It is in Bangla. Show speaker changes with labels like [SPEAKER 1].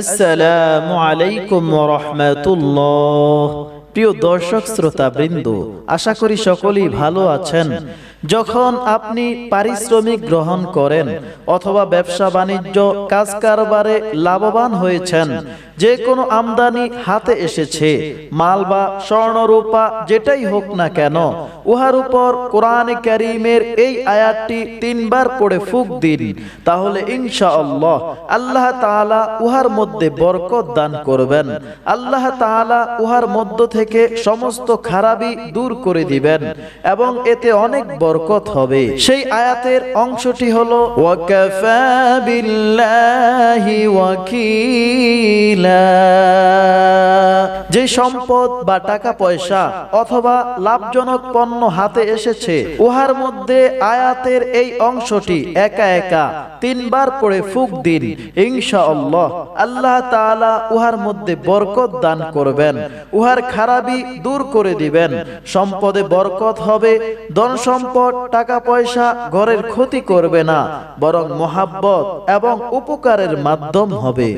[SPEAKER 1] আসসালামু আলাইকুম রহমতুল্লাহ প্রিয় দর্শক শ্রোতা বৃন্দ আশা করি সকলেই ভালো আছেন যখন আপনি পারিশ্রমিক গ্রহণ করেন অথবা ব্যবসা বাণিজ্য কাজ কারবারে লাভবান হয়েছেন যে কোনো আমদানি হাতে এসেছে মাল বা স্বর্ণরূপা যেটাই হোক না কেন উহার উপর কোরআন করিমের এই আয়াতটি তিনবার পড়ে ফুক দিন তাহলে ইনশাআল্লাহ আল্লাহ তাআলা উহার মধ্যে বরকত দান করবেন আল্লাহ তাআলা উহার মধ্য থেকে সমস্ত খারাপি দূর করে দিবেন এবং এতে অনেক বড় বরকত হবে সেই আয়াতের অংশটি হলো ওয়াকাফা বিল্লাহি ওয়াকিলা যে সম্পদ বা টাকা পয়সা অথবা লাভজনক পণ্য হাতে এসেছে উহার মধ্যে আয়াতের এই অংশটি একা একা তিনবার পড়ে ফুক দিন ইনশাআল্লাহ আল্লাহ তাআলা উহার মধ্যে বরকত দান করবেন উহার খারাপই দূর করে দিবেন সম্পদে বরকত হবে ধন সম্পদ টাকা পয়সা ঘরের ক্ষতি করবে না বরং মহাব্বত এবং উপকারের মাধ্যম হবে